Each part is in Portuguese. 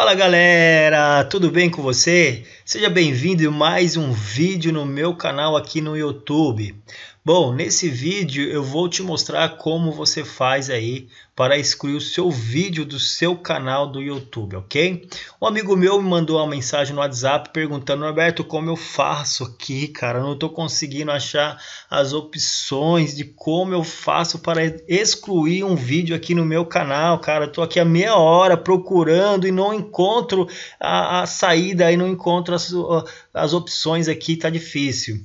Fala galera, tudo bem com você? Seja bem-vindo a mais um vídeo no meu canal aqui no YouTube. Bom, nesse vídeo eu vou te mostrar como você faz aí para excluir o seu vídeo do seu canal do YouTube, ok? Um amigo meu me mandou uma mensagem no WhatsApp perguntando, Roberto, como eu faço aqui, cara? Eu não estou conseguindo achar as opções de como eu faço para excluir um vídeo aqui no meu canal, cara. Estou aqui há meia hora procurando e não encontro a, a saída e não encontro as, as opções aqui, está difícil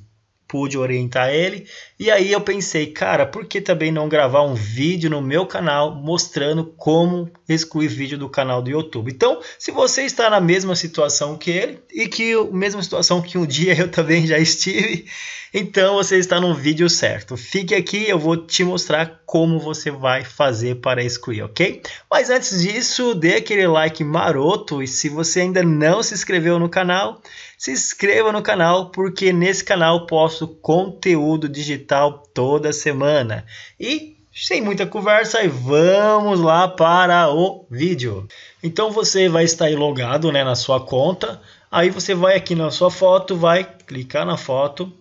pude orientar ele. E aí eu pensei, cara, por que também não gravar um vídeo no meu canal mostrando como excluir vídeo do canal do YouTube? Então, se você está na mesma situação que ele e que mesma situação que um dia eu também já estive, então você está no vídeo certo. Fique aqui, eu vou te mostrar como você vai fazer para excluir, ok? Mas antes disso, dê aquele like maroto e se você ainda não se inscreveu no canal, se inscreva no canal porque nesse canal posto conteúdo digital toda semana. E sem muita conversa, vamos lá para o vídeo. Então você vai estar aí logado né, na sua conta, aí você vai aqui na sua foto, vai clicar na foto,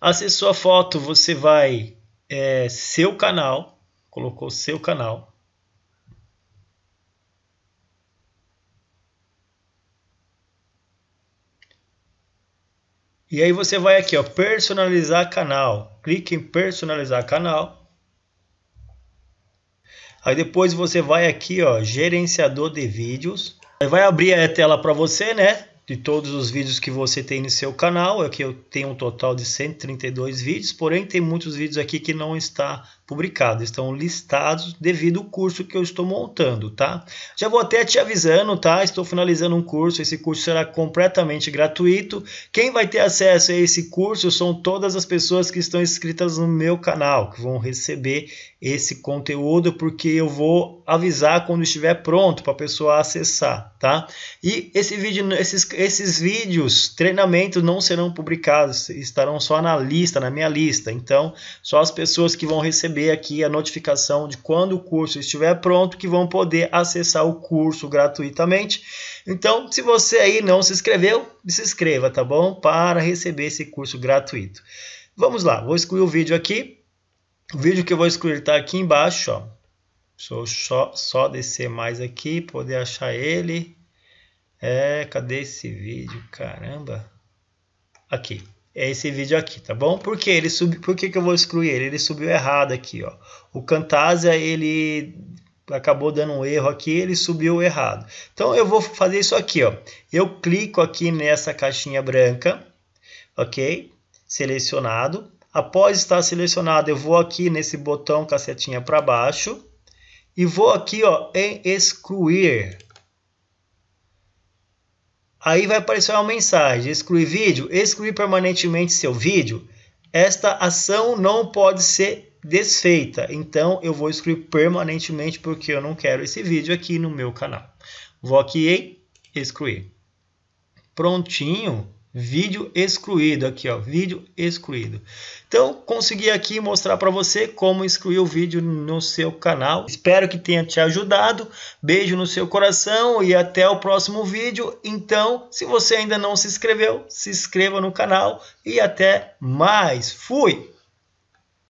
acessou a foto, você vai é, seu canal, colocou seu canal. E aí você vai aqui, ó, personalizar canal. Clique em personalizar canal. Aí depois você vai aqui, ó, gerenciador de vídeos. Aí vai abrir a tela para você, né? de todos os vídeos que você tem no seu canal. Aqui eu tenho um total de 132 vídeos, porém tem muitos vídeos aqui que não está publicado, estão listados devido ao curso que eu estou montando, tá? Já vou até te avisando, tá? Estou finalizando um curso, esse curso será completamente gratuito. Quem vai ter acesso a esse curso são todas as pessoas que estão inscritas no meu canal, que vão receber esse conteúdo, porque eu vou avisar quando estiver pronto para a pessoa acessar, tá? E esse vídeo, esses esses vídeos, treinamentos, não serão publicados, estarão só na lista, na minha lista. Então, só as pessoas que vão receber aqui a notificação de quando o curso estiver pronto que vão poder acessar o curso gratuitamente. Então, se você aí não se inscreveu, se inscreva, tá bom? Para receber esse curso gratuito. Vamos lá, vou excluir o vídeo aqui. O vídeo que eu vou excluir está aqui embaixo, ó. só, só descer mais aqui, poder achar ele. É, cadê esse vídeo? Caramba. Aqui. É esse vídeo aqui, tá bom? Por que ele subiu? Por que, que eu vou excluir ele? Ele subiu errado aqui, ó. O Camtasia, ele acabou dando um erro aqui, ele subiu errado. Então eu vou fazer isso aqui, ó. Eu clico aqui nessa caixinha branca, ok? Selecionado. Após estar selecionado, eu vou aqui nesse botão setinha para baixo e vou aqui, ó, em excluir. Aí vai aparecer uma mensagem: excluir vídeo, excluir permanentemente seu vídeo. Esta ação não pode ser desfeita. Então eu vou excluir permanentemente porque eu não quero esse vídeo aqui no meu canal. Vou aqui em excluir. Prontinho. Vídeo excluído aqui, ó, vídeo excluído. Então, consegui aqui mostrar para você como excluir o vídeo no seu canal. Espero que tenha te ajudado. Beijo no seu coração e até o próximo vídeo. Então, se você ainda não se inscreveu, se inscreva no canal e até mais. Fui.